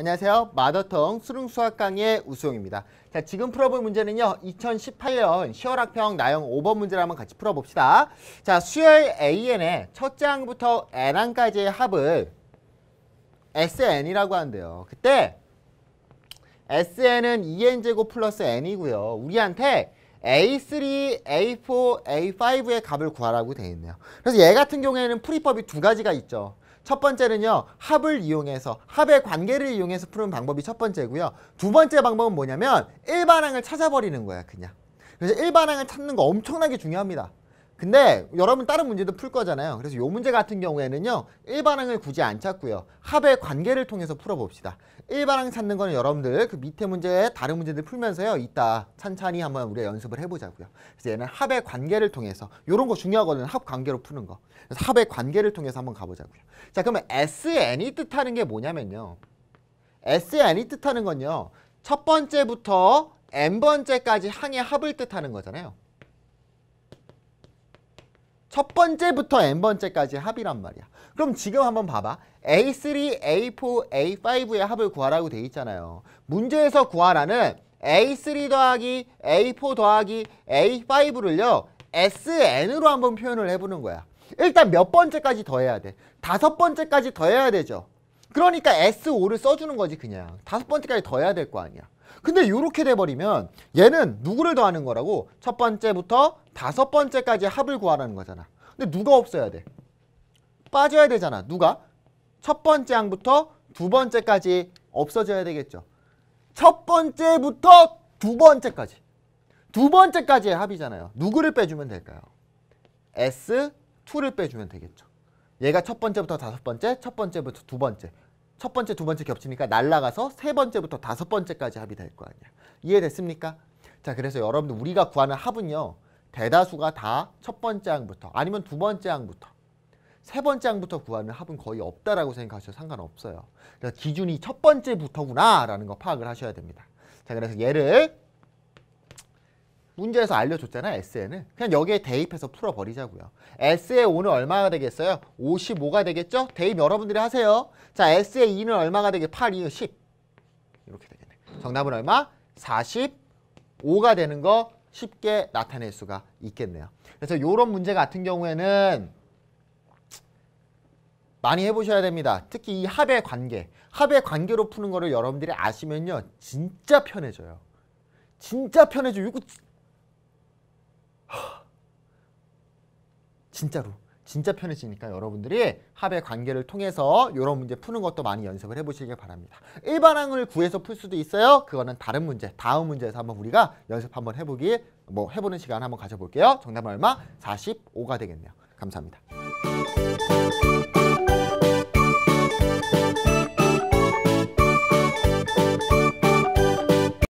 안녕하세요. 마더텅 수능수학 강의 의 우수용입니다. 자, 지금 풀어볼 문제는요. 2018년 시0월 학평 나영 5번 문제를 한번 같이 풀어봅시다. 자, 수열 AN의 첫째 항부터 N항까지의 합을 SN이라고 하는데요. 그때 SN은 EN제곱 플러스 N이고요. 우리한테 A3, A4, A5의 값을 구하라고 되어 있네요. 그래서 얘 같은 경우에는 풀이법이 두 가지가 있죠. 첫 번째는요. 합을 이용해서 합의 관계를 이용해서 푸는 방법이 첫 번째고요. 두 번째 방법은 뭐냐면 일반항을 찾아버리는 거야 그냥. 그래서 일반항을 찾는 거 엄청나게 중요합니다. 근데 여러분 다른 문제도 풀 거잖아요. 그래서 요 문제 같은 경우에는요. 일반항을 굳이 안 찾고요. 합의 관계를 통해서 풀어봅시다. 일반항 찾는 거는 여러분들 그 밑에 문제 에 다른 문제들 풀면서요. 이따 찬찬히 한번 우리가 연습을 해보자고요. 그래서 얘는 합의 관계를 통해서 요런 거중요하거든합 관계로 푸는 거. 그래서 합의 관계를 통해서 한번 가보자고요. 자 그러면 SN이 뜻하는 게 뭐냐면요. SN이 뜻하는 건요. 첫 번째부터 N번째까지 항의 합을 뜻하는 거잖아요. 첫 번째부터 n번째까지 합이란 말이야. 그럼 지금 한번 봐봐. A3, A4, A5의 합을 구하라고 돼 있잖아요. 문제에서 구하라는 A3 더하기 A4 더하기 A5를요. SN으로 한번 표현을 해보는 거야. 일단 몇 번째까지 더해야 돼? 다섯 번째까지 더해야 되죠. 그러니까 S5를 써주는 거지 그냥. 다섯 번째까지 더해야 될 거 아니야. 근데 이렇게 돼버리면 얘는 누구를 더하는 거라고 첫 번째부터 다섯 번째까지 합을 구하라는 거잖아. 근데 누가 없어야 돼? 빠져야 되잖아. 누가? 첫 번째 항부터 두 번째까지 없어져야 되겠죠. 첫 번째부터 두 번째까지. 두 번째까지의 합이잖아요. 누구를 빼주면 될까요? S2를 빼주면 되겠죠. 얘가 첫 번째부터 다섯 번째, 첫 번째부터 두 번째. 첫 번째, 두 번째 겹치니까 날라가서 세 번째부터 다섯 번째까지 합이 될 거 아니야. 이해됐습니까? 자, 그래서 여러분들 우리가 구하는 합은요. 대다수가 다 첫 번째 항부터 아니면 두 번째 항부터 세 번째 항부터 구하는 합은 거의 없다라고 생각하셔도 상관없어요. 그래서 그러니까 기준이 첫 번째부터구나라는 거 파악을 하셔야 됩니다. 자, 그래서 얘를 문제에서 알려줬잖아요. S에는. 그냥 여기에 대입해서 풀어버리자고요. S의 5는 얼마가 되겠어요? 55가 되겠죠? 대입 여러분들이 하세요. 자, S의 2는 얼마가 되게 8, 2, 10. 이렇게 되겠네. 정답은 얼마? 45가 되는 거 쉽게 나타낼 수가 있겠네요. 그래서 이런 문제 같은 경우에는 많이 해보셔야 됩니다. 특히 이 합의 관계, 합의 관계로 푸는 거를 여러분들이 아시면요. 진짜 편해져요. 진짜 편해져요. 이거 진짜로 진짜 편해지니까 여러분들이 합의 관계를 통해서 이런 문제 푸는 것도 많이 연습을 해보시길 바랍니다. 일반항을 구해서 풀 수도 있어요. 그거는 다른 문제, 다음 문제에서 한번 우리가 연습 한번 해보기, 뭐 해보는 시간 한번 가져볼게요. 정답은 얼마? 45가 되겠네요. 감사합니다.